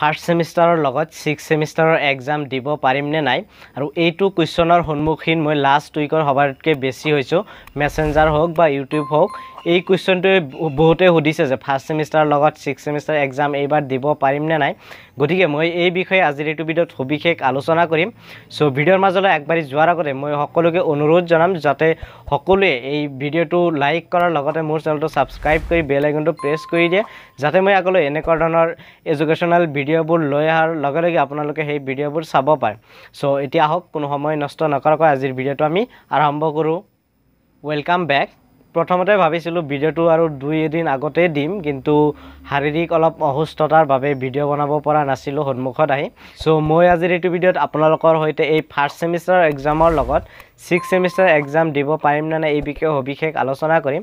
first ছেমিষ্টাৰৰ লগত six ছেমিষ্টাৰৰ exam দিব পাৰিমনে নাই আৰু এইটো কুৱেশ্যনৰ সন্মুখীন মই লাষ্ট উইকৰ সবাতকৈ বেছি হৈছোঁ মেছেঞ্জাৰ হওক বা ইউটিউব হওক এই কুৱেশ্যনটোৱে বহুতে সুধিছে যে ফাৰ্ষ্ট ছেমিষ্টাৰৰ লগত ছিক্স ছেমিষ্টাৰ এক্সাম এইবাৰ দিব পাৰিম নে নাই গতিকে মই এই বিষয়ে আজিৰ এইটো ভিডিঅ'ত সবিশেষ আলোচনা কৰিম চ' ভিডিঅ'ৰ মাজলৈ আগবাঢ়ি যোৱাৰ আগতে মই সকলোকে অনুৰোধ জনাম যাতে সকলোৱে এই ভিডিঅ'টো লাইক কৰাৰ লগতে মোৰ চেনেলটো ছাবস্ক্ৰাইব কৰি বেল আইকনটো প্ৰেছ কৰি দিয়ে যাতে মই আগলৈ এনেকুৱা ধৰণৰ এডুকেশ্যনেল ভিডিঅ'বোৰ লৈ অহাৰ লগে লগে আপোনালোকে সেই ভিডিঅ'বোৰ চাব পাৰে চ' এতিয়া আহক কোনো সময় নষ্ট নকৰাকৈ আজিৰ ভিডিঅ'টো আমি আৰম্ভ কৰোঁ ৱেলকাম বেক প্ৰথমতে ভাবিছিলোঁ ভিডিঅ'টো আৰু দুই এদিন আগতেই দিম কিন্তু শাৰীৰিক অলপ অসুস্থতাৰ বাবে ভিডিঅ' বনাব পৰা নাছিলোঁ সন্মুখত আহি চ' মই আজিৰ এইটো ভিডিঅ'ত আপোনালোকৰ সৈতে এই ফাৰ্ষ্ট ছেমিষ্টাৰৰ এক্সামৰ লগত ছিক্স ছেমিষ্টাৰ এক্সাম দিব পাৰিম নে নাই এই বিষয়ে সবিশেষ আলোচনা কৰিম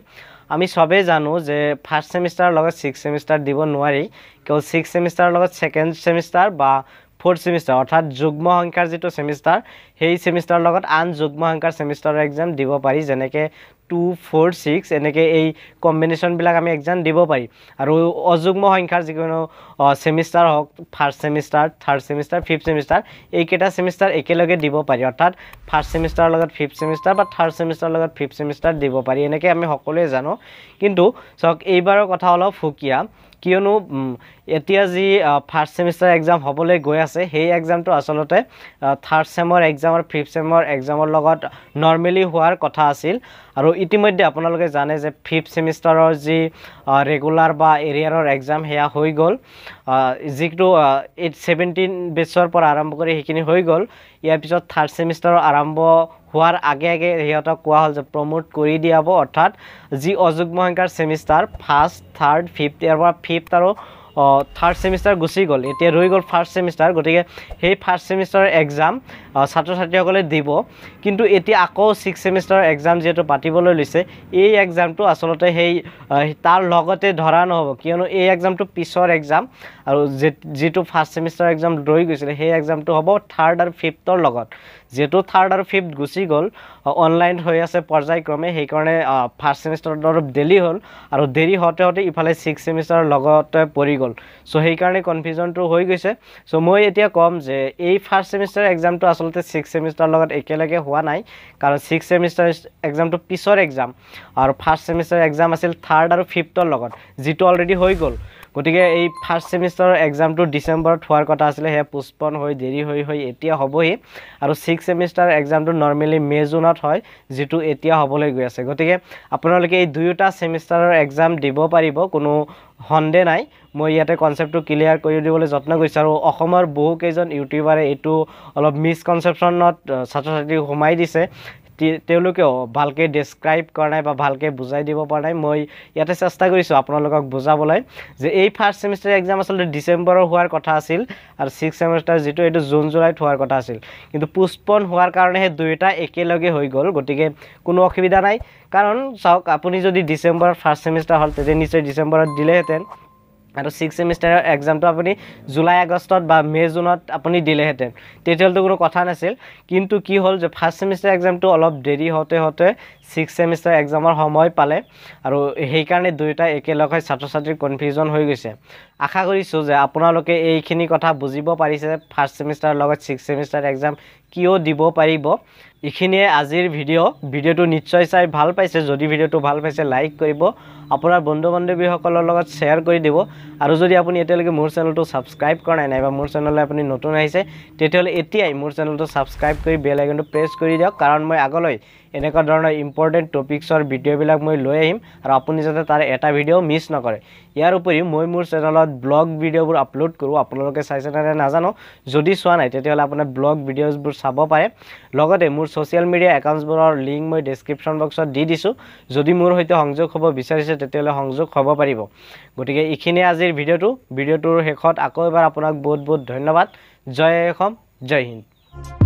আমি চবেই জানো যে ফাৰ্ষ্ট ছেমিষ্টাৰৰ লগত ছিক্স ছেমিষ্টাৰ দিব নোৱাৰি কেৱল ছিক্স ছেমিষ্টাৰৰ লগত ছেকেণ্ড ছেমিষ্টাৰ বা ফ'ৰ্থ ছেমিষ্টাৰ অৰ্থাৎ যুগ্ম সংখ্যাৰ যিটো ছেমিষ্টাৰ সেই ছেমিষ্টাৰৰ লগত আন যুগ্ম সংখ্যাৰ ছেমিষ্টাৰৰ এক্সাম দিব পাৰি যেনেকৈ টু ফ'ৰ ছিক্স এনেকৈ এই কম্বিনেশ্যনবিলাক আমি এক্সাম দিব পাৰি আৰু অযুগ্ম সংখ্যাৰ যিকোনো ছেমিষ্টাৰ হওক first semester third semester fifth semester এইকেইটা ছেমিষ্টাৰ একেলগে দিব পাৰি অৰ্থাৎ ফাৰ্ষ্ট ছেমিষ্টাৰৰ লগত ফিফ্থ ছেমিষ্টাৰ বা থাৰ্ড ছেমিষ্টাৰৰ লগত ফিফ্থ ছেমিষ্টাৰ দিব পাৰি এনেকৈ আমি সকলোৱে জানো কিন্তু চাওক এইবাৰৰ কথা অলপ সুকীয়া কিয়নো এতিয়া যি ফাৰ্ষ্ট ছেমিষ্টাৰ এক্সাম হ'বলৈ গৈ আছে সেই এক্সামটো আচলতে থাৰ্ড ছেমৰ এক্সামৰ ফিফ্থ ছেমৰ এক্সামৰ লগত নৰ্মেলি হোৱাৰ কথা আছিল আৰু ইতিমধ্যে আপোনালোকে জানে যে ফিফ ছেমিষ্টাৰৰ যি ৰেগুলাৰ বা এৰিয়াৰৰ এক্সাম সেয়া হৈ গ'ল যিটো এইট ছেভেণ্টিন বেটছৰ পৰা আৰম্ভ কৰি সেইখিনি হৈ গ'ল ইয়াৰ পিছত থাৰ্ড ছেমিষ্টাৰৰ আৰম্ভ হোৱাৰ আগে আগে সিহঁতক কোৱা হ'ল যে প্ৰমোট কৰি দিয়াব অৰ্থাৎ যি অযুগ্ম সংখ্যাৰ ছেমিষ্টাৰ ফাৰ্ষ্ট থাৰ্ড ফিফ্থ ইয়াৰ পৰা ফিফথ আৰু থাৰ্ড ছেমিষ্টাৰ গুচি গ'ল এতিয়া ৰৈ গ'ল ফাৰ্ষ্ট ছেমিষ্টাৰ গতিকে সেই ফাৰ্ষ্ট ছেমিষ্টাৰ এক্সাম ছাত্ৰ ছাত্ৰীসকলে দিব কিন্তু এতিয়া আকৌ ছিক্স ছেমিষ্টাৰৰ এক্সাম যিহেতু পাতিবলৈ লৈছে এই এক্সামটো আচলতে সেই তাৰ লগতে ধৰা নহ'ব কিয়নো এই এক্সামটো পিছৰ এক্সাম আৰু যিটো ফাৰ্ষ্ট ছেমিষ্টাৰ এক্সাম ৰৈ গৈছিলে সেই এক্সামটো হ'ব থাৰ্ড আৰু ফিফ্থৰ লগত যিহেতু থাৰ্ড আৰু ফিফ্থ গুচি গ'ল অনলাইন হৈ আছে পৰ্যায়ক্ৰমে সেইকাৰণে ফাৰ্ষ্ট ছেমিষ্টাৰত অলপ দেৰি হ'ল আৰু দেৰি হওঁতে হওঁতে ইফালে ছিক্স ছেমিষ্টাৰৰ লগতে পৰি গ'ল গ'ল চ' সেইকাৰণে কনফিউজনটো হৈ গৈছে চ' মই এতিয়া ক'ম যে এই ফাৰ্ষ্ট ছেমিষ্টাৰ এক্সামটো আচলতে ছিক্স ছেমিষ্টাৰৰ লগত একেলগে হোৱা নাই কাৰণ ছিক্স ছেমিষ্টাৰ এক্সামটো পিছৰ এক্সাম আৰু ফাৰ্ষ্ট ছেমিষ্টাৰ এক্সাম আছিল থাৰ্ড আৰু ফিফ্থৰ লগত যিটো অলৰেডি হৈ গ'ল গতিকে এই ফাৰ্ষ্ট ছেমিষ্টাৰৰ এক্সামটো ডিচেম্বৰত হোৱাৰ কথা আছিলে সেয়া পোষ্টপন হৈ দেৰি হৈ হৈ এতিয়া হ'বহি আৰু ছিক্স ছেমিষ্টাৰ এক্সামটো নৰ্মেলি মে' জুনত হয় যিটো এতিয়া হ'বলৈ গৈ আছে গতিকে আপোনালোকে এই দুয়োটা ছেমিষ্টাৰৰ এক্সাম দিব পাৰিব কোনো সন্দেহ নাই মই ইয়াতে কনচেপ্টটো ক্লিয়াৰ কৰি দিবলৈ যত্ন কৰিছোঁ আৰু অসমৰ বহুকেইজন ইউটিউবাৰে এইটো অলপ মিছকনচেপশ্যনত ছাত্ৰ ছাত্ৰীক সোমাই দিছে তেওঁলোকেও ভালকৈ ডিছক্ৰাইব কৰা নাই বা ভালকৈ বুজাই দিব পৰা নাই মই ইয়াতে চেষ্টা কৰিছোঁ আপোনালোকক বুজাবলৈ যে এই ফাৰ্ষ্ট ছেমিষ্টাৰ এক্সাম আচলতে ডিচেম্বৰৰ হোৱাৰ কথা আছিল আৰু ছিক্স ছেমিষ্টাৰ যিটো এইটো জুন জুলাইত হোৱাৰ কথা আছিল কিন্তু পোষ্টপন হোৱাৰ কাৰণে সেই দুয়োটা একেলগে হৈ গ'ল গতিকে কোনো অসুবিধা নাই কাৰণ চাওক আপুনি যদি ডিচেম্বৰত ফাৰ্ষ্ট ছেমিষ্টাৰ হ'ল তেতিয়া নিশ্চয় ডিচেম্বৰত দিলেহেঁতেন আৰু ছিক্স ছেমিষ্টাৰৰ এক্সামটো আপুনি জুলাই আগষ্টত বা মে' জুনত আপুনি দিলেহেঁতেন তেতিয়াহ'লেতো কোনো কথা নাছিল কিন্তু কি হ'ল যে ফাৰ্ষ্ট ছেমিষ্টাৰ এক্সামটো অলপ দেৰি হওঁতে হওঁতে ছিক্স ছেমিষ্টাৰ এক্সামৰ সময় পালে আৰু সেইকাৰণে দুয়োটা একেলগ হৈ ছাত্ৰ ছাত্ৰীৰ কনফিউজন হৈ গৈছে আশা কৰিছোঁ যে আপোনালোকে এইখিনি কথা বুজিব পাৰিছে ফাৰ্ষ্ট ছেমিষ্টাৰৰ লগত ছিক্স ছেমিষ্টাৰ এক্সাম কিয় দিব পাৰিব এইখিনিয়ে আজিৰ ভিডিঅ' ভিডিঅ'টো নিশ্চয় চাই ভাল পাইছে যদি ভিডিঅ'টো ভাল পাইছে লাইক কৰিব আপোনাৰ বন্ধু বান্ধৱীসকলৰ লগত শ্বেয়াৰ কৰি দিব আৰু যদি আপুনি এতিয়ালৈকে মোৰ চেনেলটো ছাবস্ক্ৰাইব কৰা নাই নাইবা মোৰ চেনেললৈ আপুনি নতুন আহিছে তেতিয়াহ'লে এতিয়াই মোৰ চেনেলটো ছাবস্ক্ৰাইব কৰি বেল আইকনটো প্ৰেছ কৰি দিয়ক কাৰণ মই আগলৈ এনেকুৱা ধৰণৰ ইম্পৰ্টেণ্ট টপিকছৰ ভিডিঅ'বিলাক মই লৈ আহিম আৰু আপুনি যাতে তাৰ এটা ভিডিঅ' মিছ নকৰে ইয়াৰ উপৰি মই মোৰ চেনেলত ব্লগ ভিডিঅ'বোৰ আপলোড কৰোঁ আপোনালোকে চাইছে নাই নাজানো যদি চোৱা নাই তেতিয়াহ'লে আপোনাৰ ব্লগ ভিডিঅ'বোৰ চাব পাৰে লগতে মোৰ ছ'চিয়েল মিডিয়া একাউণ্টছবোৰৰ লিংক মই ডেছক্ৰিপশ্যন বক্সত দি দিছোঁ যদি মোৰ সৈতে সংযোগ হ'ব বিচাৰিছে তেতিয়াহ'লে সংযোগ হ'ব পাৰিব গতিকে এইখিনিয়ে আজিৰ ভিডিঅ'টো ভিডিঅ'টোৰ শেষত আকৌ এবাৰ আপোনাক বহুত বহুত ধন্যবাদ জয় অসম জয় হিন্দ